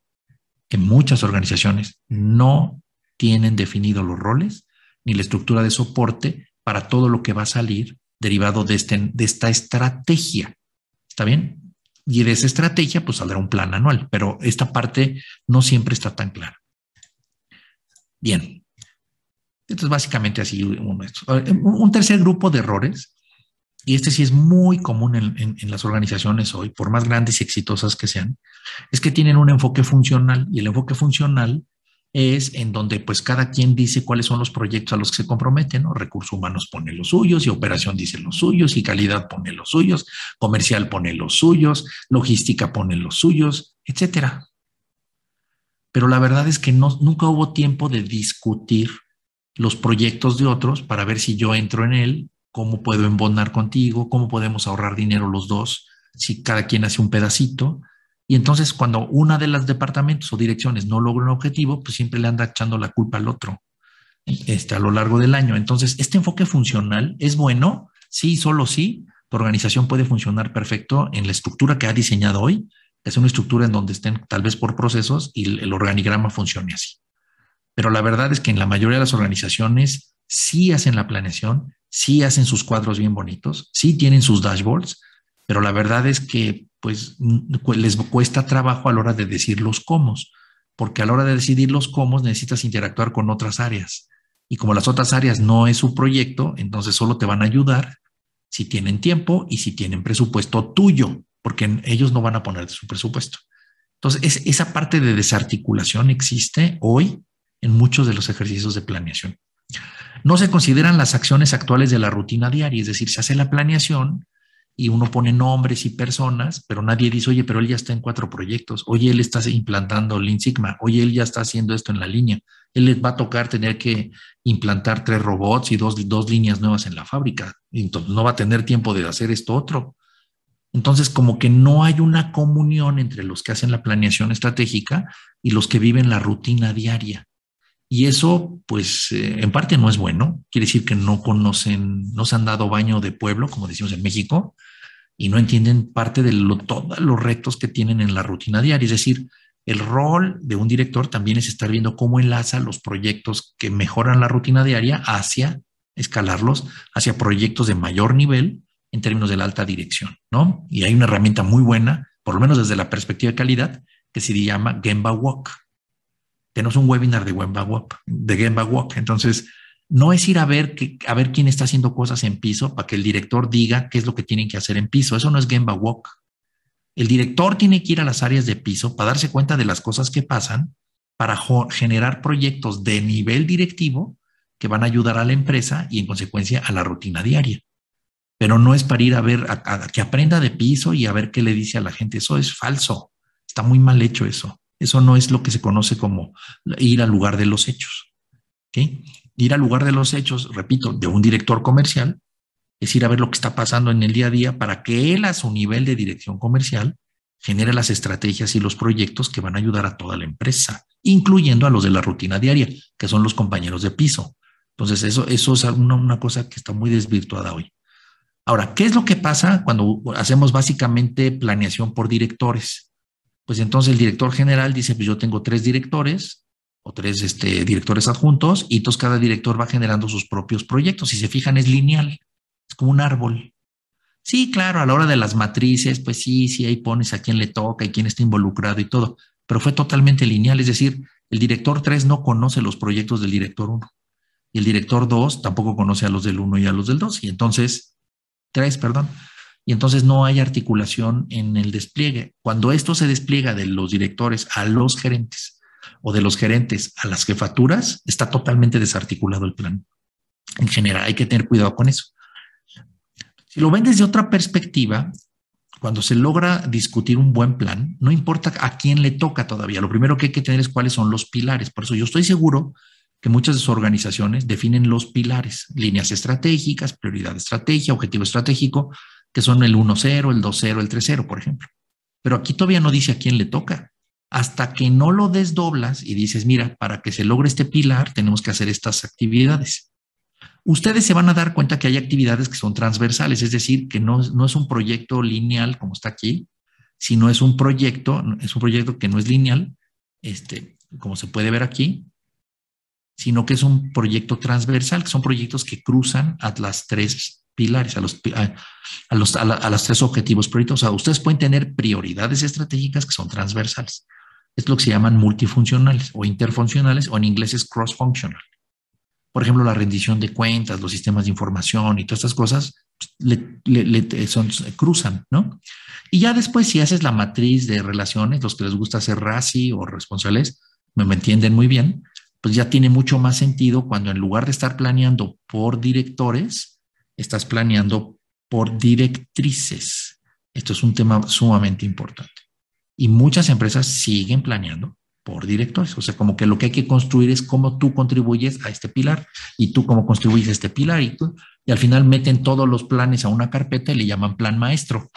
Speaker 1: que muchas organizaciones no tienen definidos los roles ni la estructura de soporte para todo lo que va a salir derivado de, este, de esta estrategia. ¿Está bien? Y de esa estrategia, pues saldrá un plan anual, pero esta parte no siempre está tan clara. Bien, entonces, básicamente así uno eh, Un tercer grupo de errores, y este sí es muy común en, las organizaciones hoy, por más grandes y exitosas que sean, es que tienen un enfoque funcional y el enfoque funcional es en donde pues cada quien dice cuáles son los proyectos a los que se comprometen, ¿no? Recursos humanos pone los suyos y operación dice los suyos y calidad pone los suyos, comercial pone los suyos, logística pone los suyos, etcétera. Pero la verdad es que no, nunca hubo tiempo de discutir los proyectos de otros para ver si yo entro en él, cómo puedo embonar contigo, cómo podemos ahorrar dinero los dos, si cada quien hace un pedacito. Y entonces cuando una de las departamentos o direcciones no logra un objetivo, pues siempre le anda echando la culpa al otro este, a lo largo del año. Entonces, este enfoque funcional es bueno, sí, solo sí, tu organización puede funcionar perfecto en la estructura que ha diseñado hoy. Es una estructura en donde estén tal vez por procesos y el organigrama funcione así pero la verdad es que en la mayoría de las organizaciones sí hacen la planeación, sí hacen sus cuadros bien bonitos, sí tienen sus dashboards, pero la verdad es que pues les cuesta trabajo a la hora de decir los cómo, porque a la hora de decidir los cómo necesitas interactuar con otras áreas. Y como las otras áreas no es su proyecto, entonces solo te van a ayudar si tienen tiempo y si tienen presupuesto tuyo, porque ellos no van a poner su presupuesto. Entonces, esa parte de desarticulación existe hoy en muchos de los ejercicios de planeación. No se consideran las acciones actuales de la rutina diaria, es decir, se hace la planeación y uno pone nombres y personas, pero nadie dice, oye, pero él ya está en cuatro proyectos, oye, él está implantando Lean Sigma, oye, él ya está haciendo esto en la línea, él les va a tocar tener que implantar tres robots y dos, dos líneas nuevas en la fábrica, entonces no va a tener tiempo de hacer esto otro. Entonces, como que no hay una comunión entre los que hacen la planeación estratégica y los que viven la rutina diaria. Y eso, pues, eh, en parte no es bueno. Quiere decir que no conocen, no se han dado baño de pueblo, como decimos en México, y no entienden parte de todos los retos que tienen en la rutina diaria. Es decir, el rol de un director también es estar viendo cómo enlaza los proyectos que mejoran la rutina diaria hacia escalarlos, hacia proyectos de mayor nivel en términos de la alta dirección, ¿no? Y hay una herramienta muy buena, por lo menos desde la perspectiva de calidad, que se llama Gemba Walk que no es un webinar de Gemba Walk, de Walk. Entonces, no es ir a ver, a ver quién está haciendo cosas en piso para que el director diga qué es lo que tienen que hacer en piso. Eso no es Gemba Walk. El director tiene que ir a las áreas de piso para darse cuenta de las cosas que pasan, para generar proyectos de nivel directivo que van a ayudar a la empresa y en consecuencia a la rutina diaria. Pero no es para ir a ver, a, que aprenda de piso y a ver qué le dice a la gente. Eso es falso. Está muy mal hecho eso. Eso no es lo que se conoce como ir al lugar de los hechos. Ir al lugar de los hechos, repito, de un director comercial, es ir a ver lo que está pasando en el día a día para que él a su nivel de dirección comercial genere las estrategias y los proyectos que van a ayudar a toda la empresa, incluyendo a los de la rutina diaria, que son los compañeros de piso. Entonces, eso, eso es una cosa que está muy desvirtuada hoy. Ahora, ¿qué es lo que pasa cuando hacemos básicamente planeación por directores? pues entonces el director general dice, pues yo tengo tres directores o tres este, directores adjuntos y entonces cada director va generando sus propios proyectos. Si se fijan, es lineal, es como un árbol. Sí, claro, a la hora de las matrices, pues sí, sí, ahí pones a quién le toca y quién está involucrado y todo, pero fue totalmente lineal, es decir, el director 3 no conoce los proyectos del director 1 y el director 2 tampoco conoce a los del 1 y a los del dos. y entonces, tres, perdón, y entonces no hay articulación en el despliegue. Cuando esto se despliega de los directores a los gerentes o de los gerentes a las jefaturas, está totalmente desarticulado el plan. En general, hay que tener cuidado con eso. Si lo ven desde otra perspectiva, cuando se logra discutir un buen plan, no importa a quién le toca todavía, lo primero que hay que tener es cuáles son los pilares. Por eso yo estoy seguro que muchas de sus organizaciones definen los pilares, líneas estratégicas, prioridad estratégica, objetivo estratégico, que son el 1-0, el 2-0, el 3-0, por ejemplo. Pero aquí todavía no dice a quién le toca. Hasta que no lo desdoblas y dices, mira, para que se logre este pilar tenemos que hacer estas actividades. Ustedes se van a dar cuenta que hay actividades que son transversales, es decir, que no, es un proyecto lineal como está aquí, sino es un proyecto, es un proyecto que no es lineal, este, como se puede ver aquí, sino que es un proyecto transversal, que son proyectos que cruzan a las tres pilares, a los, a, los, a, tres objetivos proyectos O sea, ustedes pueden tener prioridades estratégicas que son transversales. Es lo que se llaman multifuncionales o interfuncionales o en inglés es cross-functional. Por ejemplo, la rendición de cuentas, los sistemas de información y todas estas cosas pues, le, le, son, cruzan, ¿no? Y ya después, si haces la matriz de relaciones, los que les gusta ser RACI o responsables, me entienden muy bien, pues ya tiene mucho más sentido cuando en lugar de estar planeando por directores, estás planeando por directrices. Esto es un tema sumamente importante. Y muchas empresas siguen planeando por directores. O sea, como que lo que hay que construir es cómo tú contribuyes a este pilar y tú cómo contribuyes a este pilar y, al final meten todos los planes a una carpeta y le llaman plan maestro.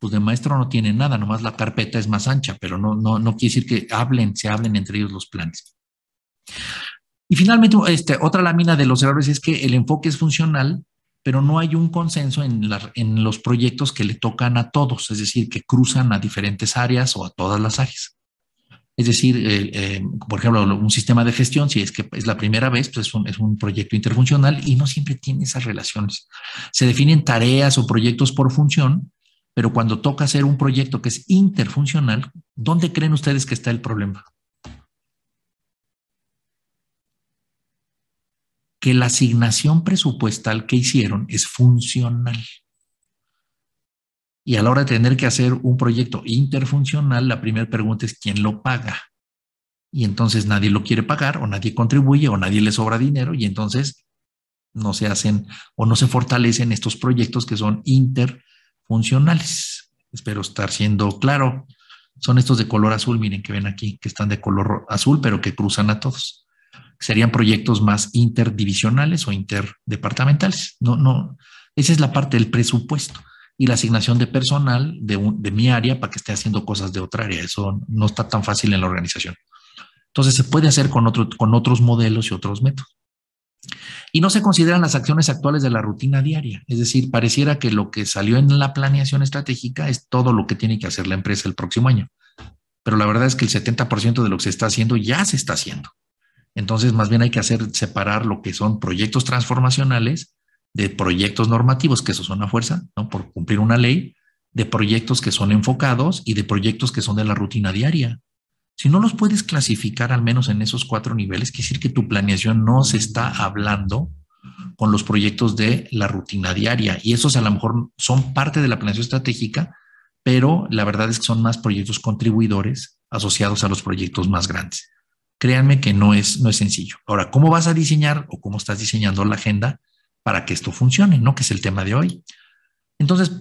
Speaker 1: Pues de maestro no tiene nada, nomás la carpeta es más ancha, pero no, no, no quiere decir que hablen, se hablen entre ellos los planes. Y finalmente, este, otra lámina de los errores es que el enfoque es funcional pero no hay un consenso en, los proyectos que le tocan a todos, es decir, que cruzan a diferentes áreas o a todas las áreas. Es decir, eh, eh, por ejemplo, un sistema de gestión, si es que es la primera vez, pues es un, es un, proyecto interfuncional y no siempre tiene esas relaciones. Se definen tareas o proyectos por función, pero cuando toca hacer un proyecto que es interfuncional, ¿dónde creen ustedes que está el problema? que la asignación presupuestal que hicieron es funcional. Y a la hora de tener que hacer un proyecto interfuncional, la primera pregunta es quién lo paga. Y entonces nadie lo quiere pagar o nadie contribuye o nadie le sobra dinero y entonces no se hacen o no se fortalecen estos proyectos que son interfuncionales. Espero estar siendo claro. Son estos de color azul, miren que ven aquí, que están de color azul, pero que cruzan a todos serían proyectos más interdivisionales o interdepartamentales. No, no, esa es la parte del presupuesto y la asignación de personal de, mi área para que esté haciendo cosas de otra área. Eso no está tan fácil en la organización. Entonces se puede hacer con, otro, con otros modelos y otros métodos. Y no se consideran las acciones actuales de la rutina diaria. Es decir, pareciera que lo que salió en la planeación estratégica es todo lo que tiene que hacer la empresa el próximo año. Pero la verdad es que el 70% de lo que se está haciendo ya se está haciendo. Entonces, más bien hay que hacer separar lo que son proyectos transformacionales de proyectos normativos, que eso son a fuerza, Por cumplir una ley, de proyectos que son enfocados y de proyectos que son de la rutina diaria. Si no los puedes clasificar al menos en esos cuatro niveles, quiere decir que tu planeación no se está hablando con los proyectos de la rutina diaria. Y esos a lo mejor son parte de la planeación estratégica, pero la verdad es que son más proyectos contribuidores asociados a los proyectos más grandes créanme que no es, no es sencillo. Ahora, ¿cómo vas a diseñar o cómo estás diseñando la agenda para que esto funcione? ¿No? Que es el tema de hoy. Entonces,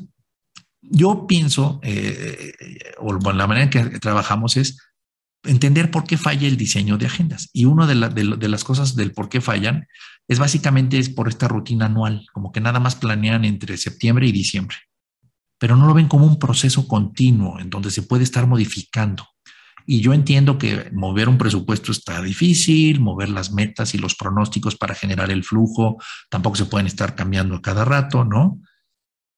Speaker 1: yo pienso, eh, o la manera en que trabajamos es entender por qué falla el diseño de agendas. Y una de, de, las cosas del por qué fallan es básicamente es por esta rutina anual, como que nada más planean entre septiembre y diciembre, pero no lo ven como un proceso continuo en donde se puede estar modificando. Y yo entiendo que mover un presupuesto está difícil, mover las metas y los pronósticos para generar el flujo tampoco se pueden estar cambiando a cada rato, ¿no?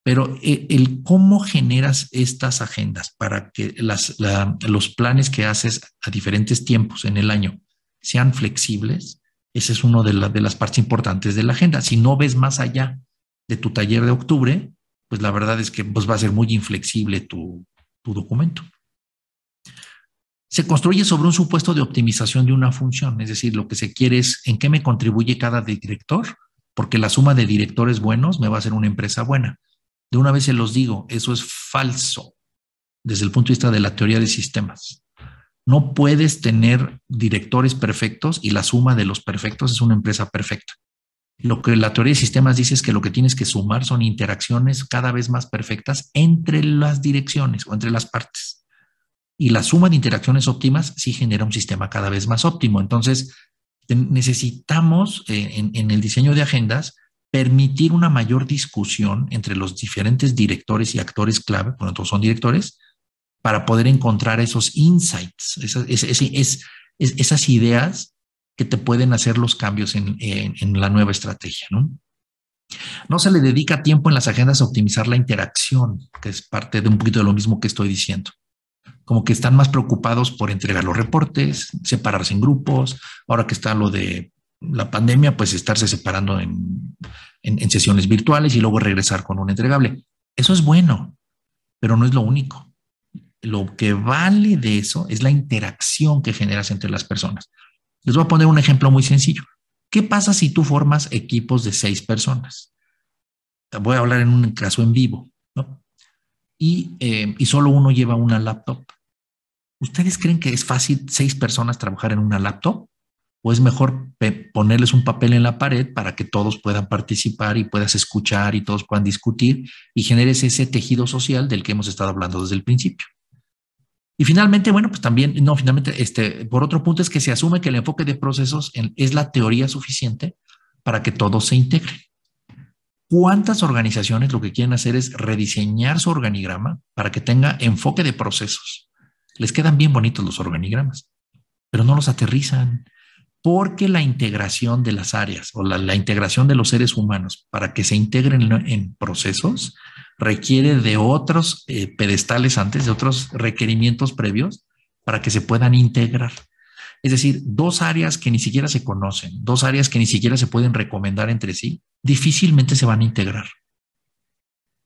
Speaker 1: Pero eh, el, cómo generas estas agendas para que los planes que haces a diferentes tiempos en el año sean flexibles, esa es una de, las partes importantes de la agenda. Si no ves más allá de tu taller de octubre, pues la verdad es que pues, va a ser muy inflexible tu documento se construye sobre un supuesto de optimización de una función, es decir, lo que se quiere es en qué me contribuye cada director, porque la suma de directores buenos me va a hacer una empresa buena. De una vez se los digo, eso es falso desde el punto de vista de la teoría de sistemas. No puedes tener directores perfectos y la suma de los perfectos es una empresa perfecta. Lo que la teoría de sistemas dice es que lo que tienes que sumar son interacciones cada vez más perfectas entre las direcciones o entre las partes y la suma de interacciones óptimas sí genera un sistema cada vez más óptimo. Entonces, necesitamos eh, en, el diseño de agendas permitir una mayor discusión entre los diferentes directores y actores clave, bueno, todos son directores, para poder encontrar esos insights, esas, ideas que te pueden hacer los cambios en, la nueva estrategia. ¿no? No se le dedica tiempo en las agendas a optimizar la interacción, que es parte de un poquito de lo mismo que estoy diciendo como que están más preocupados por entregar los reportes, separarse en grupos. Ahora que está lo de la pandemia, pues estarse separando en, sesiones virtuales y luego regresar con un entregable. Eso es bueno, pero no es lo único. Lo que vale de eso es la interacción que generas entre las personas. Les voy a poner un ejemplo muy sencillo. ¿Qué pasa si tú formas equipos de seis personas? Voy a hablar en un caso en vivo, ¿no? Y, eh, y solo uno lleva una laptop. ¿Ustedes creen que es fácil seis personas trabajar en una laptop? ¿O es mejor ponerles un papel en la pared para que todos puedan participar y puedas escuchar y todos puedan discutir y generes ese tejido social del que hemos estado hablando desde el principio? Y finalmente, bueno, pues también, no, finalmente, este, por otro punto es que se asume que el enfoque de procesos es la teoría suficiente para que todos se integren. ¿Cuántas organizaciones lo que quieren hacer es rediseñar su organigrama para que tenga enfoque de procesos? Les quedan bien bonitos los organigramas, pero no los aterrizan porque la integración de las áreas o la, integración de los seres humanos para que se integren en procesos requiere de otros eh, pedestales antes, de otros requerimientos previos para que se puedan integrar. Es decir, dos áreas que ni siquiera se conocen, dos áreas que ni siquiera se pueden recomendar entre sí, difícilmente se van a integrar.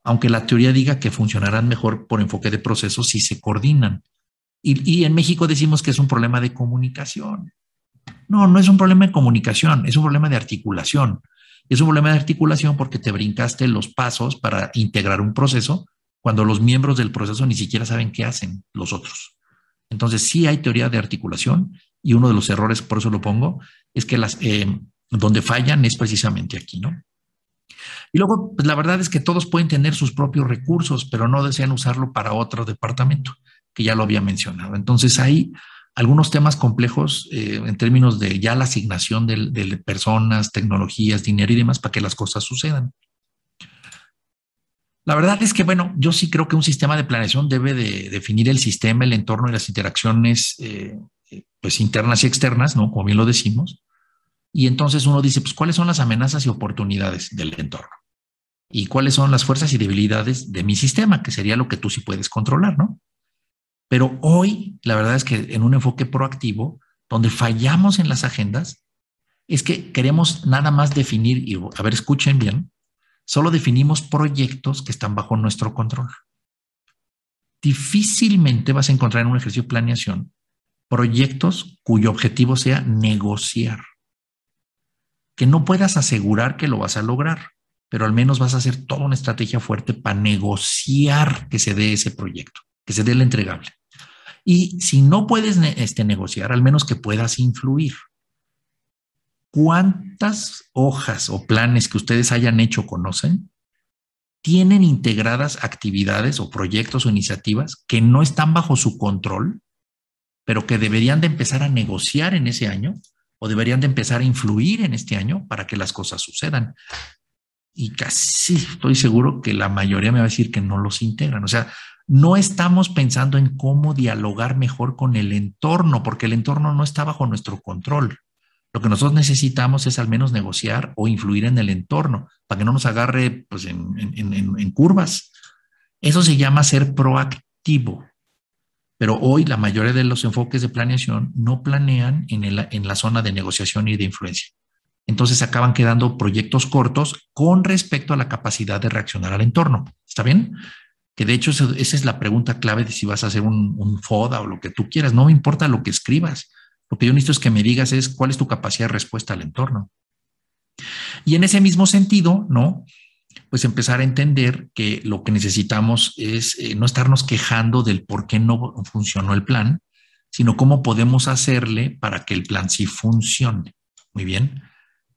Speaker 1: Aunque la teoría diga que funcionarán mejor por enfoque de procesos si se coordinan. Y, en México decimos que es un problema de comunicación. No, no es un problema de comunicación, es un problema de articulación. Es un problema de articulación porque te brincaste los pasos para integrar un proceso cuando los miembros del proceso ni siquiera saben qué hacen los otros. Entonces sí hay teoría de articulación y uno de los errores, por eso lo pongo, es que las, eh, donde fallan es precisamente aquí, ¿no? Y luego, pues la verdad es que todos pueden tener sus propios recursos, pero no desean usarlo para otro departamento que ya lo había mencionado. Entonces hay algunos temas complejos eh, en términos de ya la asignación de, personas, tecnologías, dinero y demás para que las cosas sucedan. La verdad es que, bueno, yo sí creo que un sistema de planeación debe de definir el sistema, el entorno y las interacciones eh, eh, pues internas y externas, ¿no? Como bien lo decimos. Y entonces uno dice, pues, ¿cuáles son las amenazas y oportunidades del entorno? ¿Y cuáles son las fuerzas y debilidades de mi sistema? Que sería lo que tú sí puedes controlar, ¿no? Pero hoy, la verdad es que en un enfoque proactivo, donde fallamos en las agendas, es que queremos nada más definir, y a ver, escuchen bien, solo definimos proyectos que están bajo nuestro control. Difícilmente vas a encontrar en un ejercicio de planeación proyectos cuyo objetivo sea negociar. Que no puedas asegurar que lo vas a lograr, pero al menos vas a hacer toda una estrategia fuerte para negociar que se dé ese proyecto, que se dé la entregable. Y si no puedes este, negociar, al menos que puedas influir. ¿Cuántas hojas o planes que ustedes hayan hecho conocen? ¿Tienen integradas actividades o proyectos o iniciativas que no están bajo su control, pero que deberían de empezar a negociar en ese año o deberían de empezar a influir en este año para que las cosas sucedan? y casi estoy seguro que la mayoría me va a decir que no los integran. O sea, no estamos pensando en cómo dialogar mejor con el entorno, porque el entorno no está bajo nuestro control. Lo que nosotros necesitamos es al menos negociar o influir en el entorno para que no nos agarre pues, en, curvas. Eso se llama ser proactivo. Pero hoy la mayoría de los enfoques de planeación no planean en la zona de negociación y de influencia. Entonces acaban quedando proyectos cortos con respecto a la capacidad de reaccionar al entorno. ¿Está bien? que de hecho esa es la pregunta clave de si vas a hacer un, FODA o lo que tú quieras. No me importa lo que escribas. Lo que yo necesito es que me digas es cuál es tu capacidad de respuesta al entorno. Y en ese mismo sentido, ¿no? Pues empezar a entender que lo que necesitamos es eh, no estarnos quejando del por qué no funcionó el plan, sino cómo podemos hacerle para que el plan sí funcione. Muy bien.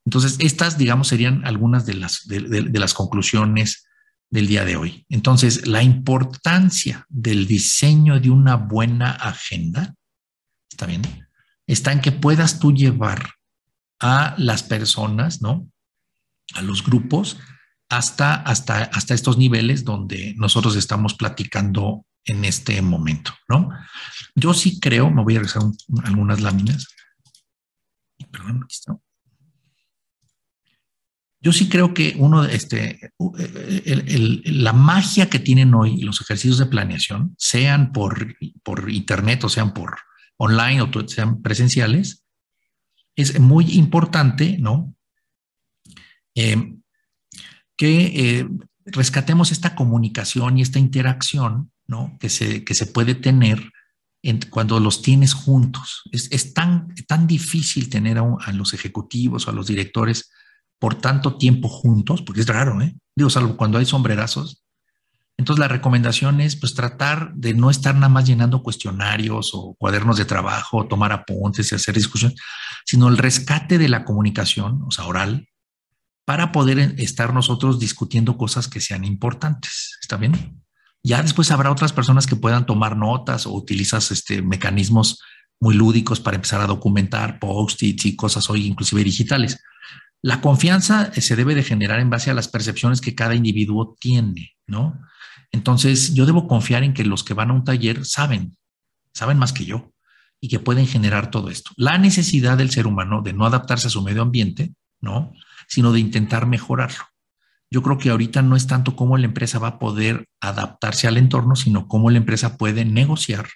Speaker 1: Entonces, estas, digamos, serían algunas de las, de las conclusiones del día de hoy. Entonces, la importancia del diseño de una buena agenda, ¿está bien? Está en que puedas tú llevar a las personas, ¿no? A los grupos hasta, hasta, hasta estos niveles donde nosotros estamos platicando en este momento, ¿no? Yo sí creo, me voy a regresar algunas láminas. Perdón, aquí está yo sí creo que uno, este, e, la magia que tienen hoy los ejercicios de planeación, sean por, por internet o sean por online o sean presenciales, es muy importante, ¿no? Em, que eh, rescatemos esta comunicación y esta interacción, Que se, que se puede tener cuando los tienes juntos. Es, tan, tan difícil tener a, a los ejecutivos o a los directores por tanto tiempo juntos, porque es raro, ¿eh? Digo, salvo cuando hay sombrerazos. Entonces la recomendación es pues tratar de no estar nada más llenando cuestionarios o cuadernos de trabajo, tomar apuntes y hacer discusiones, sino el rescate de la comunicación, o sea, oral, para poder estar nosotros discutiendo cosas que sean importantes. ¿Está bien? Ya después habrá otras personas que puedan tomar notas o utilizas este, mecanismos muy lúdicos para empezar a documentar post-its y cosas hoy inclusive digitales. La confianza eh, se debe de generar en base a las percepciones que cada individuo tiene, ¿no? Entonces, yo debo confiar en que los que van a un taller saben, saben más que yo y que pueden generar todo esto. La necesidad del ser humano de no adaptarse a su medio ambiente, ¿no? Sino de intentar mejorarlo. Yo creo que ahorita no es tanto cómo la empresa va a poder adaptarse al entorno, sino cómo la empresa puede negociar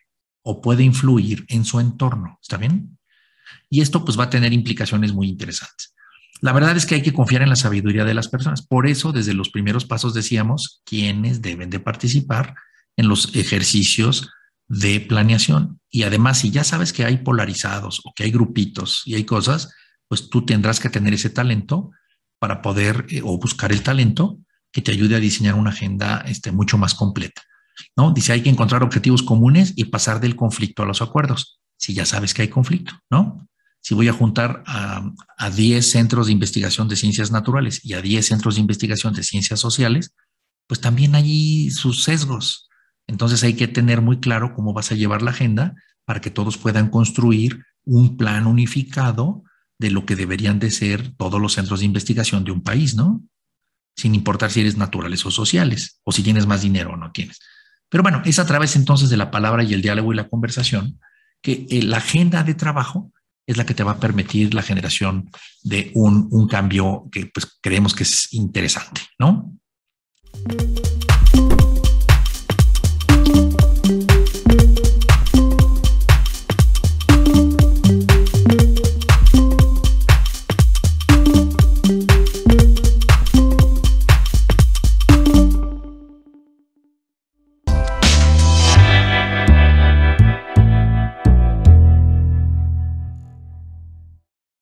Speaker 1: o puede influir en su entorno, ¿está bien? Y esto pues va a tener implicaciones muy interesantes. La verdad es que hay que confiar en la sabiduría de las personas. Por eso, desde los primeros pasos decíamos quiénes deben de participar en los ejercicios de planeación. Y además, si ya sabes que hay polarizados o que hay grupitos y hay cosas, pues tú tendrás que tener ese talento para poder eh, o buscar el talento que te ayude a diseñar una agenda este, mucho más completa. ¿no? Dice, hay que encontrar objetivos comunes y pasar del conflicto a los acuerdos, si ya sabes que hay conflicto, ¿no? si voy a juntar a, 10 centros de investigación de ciencias naturales y a 10 centros de investigación de ciencias sociales, pues también hay sus sesgos. Entonces hay que tener muy claro cómo vas a llevar la agenda para que todos puedan construir un plan unificado de lo que deberían de ser todos los centros de investigación de un país, ¿no? Sin importar si eres naturales o sociales, o si tienes más dinero o no tienes. Pero bueno, es a través entonces de la palabra y el diálogo y la conversación que eh, la agenda de trabajo es la que te va a permitir la generación de un, cambio que pues, creemos que es interesante, ¿no?